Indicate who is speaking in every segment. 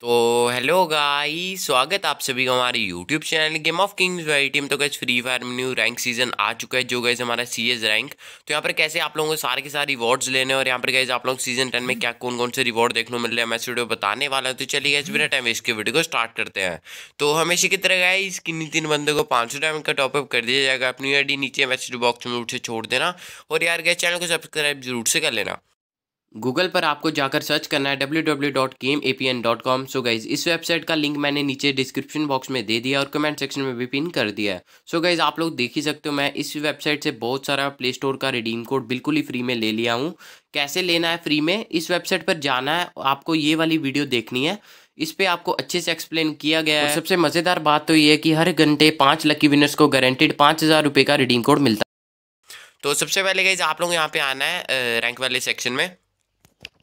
Speaker 1: तो हेलो गाई स्वागत आप सभी का हमारे YouTube channel Game of Kings Y team तो गैस फ्री फायर में न्यू रैंक सीजन आ चुका है जो गैस हमारा सी एस रैंक तो यहाँ पर कैसे आप लोगों को सारे के सारे रिवॉर्ड्स लेने और यहाँ पर गैस आप लोग सीजन टेन में क्या कौन कौन से रिवॉर्ड देखने मिल रहे हैं मैं वीडियो बताने वाला हूँ तो चलिए गए बिना टाइम वेस्ट के वीडियो को स्टार्ट करते हैं तो हमेशा की तरह इस इसकी तीन बंदे को पाँच सौ डायमंड का टॉपअप कर दिया जाएगा अपनी आई डी नीचे मैसेज बॉक्स में उठे छोड़ देना और यार गए चैनल को सब्सक्राइब जरूर से कर लेना गूगल पर आपको जाकर सर्च करना है www.gameapn.com सो गाइज इस वेबसाइट का लिंक मैंने नीचे डिस्क्रिप्शन बॉक्स में दे दिया और कमेंट सेक्शन में भी पिन कर दिया है सो गाइज आप लोग देख ही सकते हो मैं इस वेबसाइट से बहुत सारा प्ले स्टोर का रिडीम कोड बिल्कुल ही फ्री में ले लिया हूँ कैसे लेना है फ्री में इस वेबसाइट पर जाना है आपको ये वाली वीडियो देखनी है इस पे आपको अच्छे से एक्सप्लेन किया गया है सबसे मज़ेदार बात तो ये है कि हर घंटे पाँच लकी विनर्स को गारंटेड पाँच हज़ार रुपये का रिडीम कोड मिलता है तो सबसे पहले गाइज आप लोग यहाँ पे आना है रैंक वाले सेक्शन में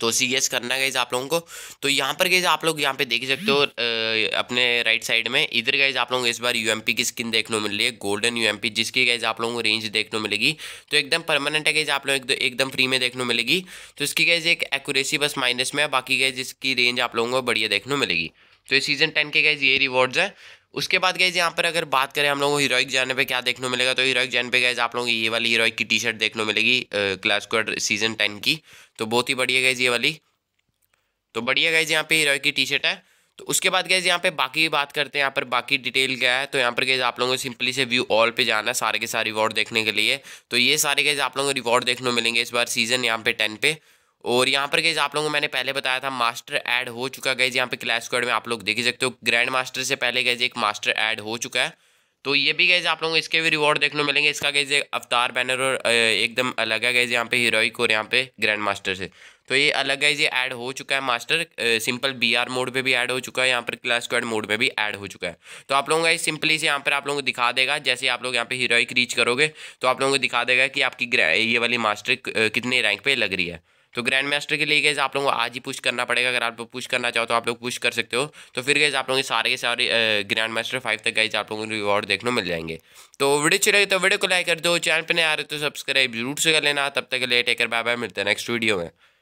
Speaker 1: तो सी सीरियस करना गाइज आप लोगों को तो यहाँ पर गैज आप लोग यहाँ पे देख सकते हो अपने राइट साइड में इधर गए आप लोगों को इस बार यू की स्किन देखने को मिल रही है गोल्डन यू जिसकी गाइज आप लोगों को रेंज देखने को मिलेगी तो एकदम परमानेंट है गैज आप लोग एकदम फ्री में देखने को मिलेगी तो इसकी गैज एक एक्यूरेसी बस माइनस में है बाकी गैज इसकी रेंज आप लोगों को बढ़िया देखने को मिलेगी तो ये सीजन टेन के गए ये रिवॉर्ड्स है उसके बाद गए यहाँ पर अगर बात करें हम लोगों को हीरोइक जाने पे क्या देखने मिलेगा तो हीरोइक जाने पे गए आप लोगों को ये वाली हीरोइक की टी शर्ट देखने मिलेगी क्लास क्वार सीजन टेन की तो बहुत ही बढ़िया गए ये वाली तो बढ़िया गए यहाँ पे हीरोइक की टी शर्ट है तो उसके बाद गए यहाँ पे बाकी बात करते हैं यहाँ पर बाकी डिटेल क्या है तो यहाँ पर गए आप लोगों को सिंपली से व्यू ऑल पे जाना है सारे के सारे रिवॉर्ड देखने के लिए तो ये सारे गए आप लोगों को रिवॉर्ड देखने मिलेंगे इस बार सीजन यहाँ पे टेन पे और यहाँ पर गई आप लोगों को मैंने पहले बताया था मास्टर ऐड हो चुका गई यहाँ पे क्लैश स्क्वाड में आप लोग देख ही सकते हो ग्रैंड मास्टर से पहले गई एक मास्टर ऐड हो चुका है तो ये भी गए आप लोगों को इसके भी रिवॉर्ड देखने मिलेंगे इसका गई अवतार बैनर और एकदम अलग है गए यहाँ पे हीरोइक और यहाँ पे ग्रैंड मास्टर से तो ये अलग गई ये ऐड हो चुका है master simple B R mode पे भी ऐड हो चुका है यहाँ पर क्लास स्क्वाड मोड में भी ऐड हो चुका है तो आप लोगों का सिंपली से यहाँ पर आप लोगों को दिखा देगा जैसे आप लोग यहाँ पे हीरोइक रीच करोगे तो आप लोगों को दिखा देगा कि आपकी ये वाली मास्टर कितने रैंक पे लग रही है तो ग्रैंड मास्टर के लिए गैस आप लोगों को आज ही पुश करना पड़ेगा अगर आप लोग पुश करना चाहो तो आप लोग पुश कर सकते हो तो फिर गैस आप लोगों के सारे के सारे ग्रैंड मास्टर फाइव तक गैस आप लोगों को रिवॉर्ड देखने मिल जाएंगे तो वीडियो चले तो वीडियो को लाइक कर दो चैनल पर नहीं आ रहे तो सब्सक्राइब जरूर से कर लेना तब तक लेट एक बाय बाय मिलते हैं नेक्स्ट वीडियो में